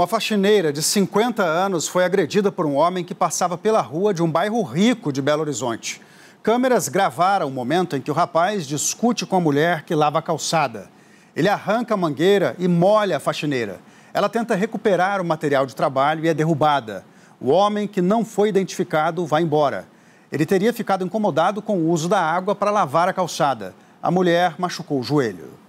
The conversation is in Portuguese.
Uma faxineira de 50 anos foi agredida por um homem que passava pela rua de um bairro rico de Belo Horizonte. Câmeras gravaram o momento em que o rapaz discute com a mulher que lava a calçada. Ele arranca a mangueira e molha a faxineira. Ela tenta recuperar o material de trabalho e é derrubada. O homem, que não foi identificado, vai embora. Ele teria ficado incomodado com o uso da água para lavar a calçada. A mulher machucou o joelho.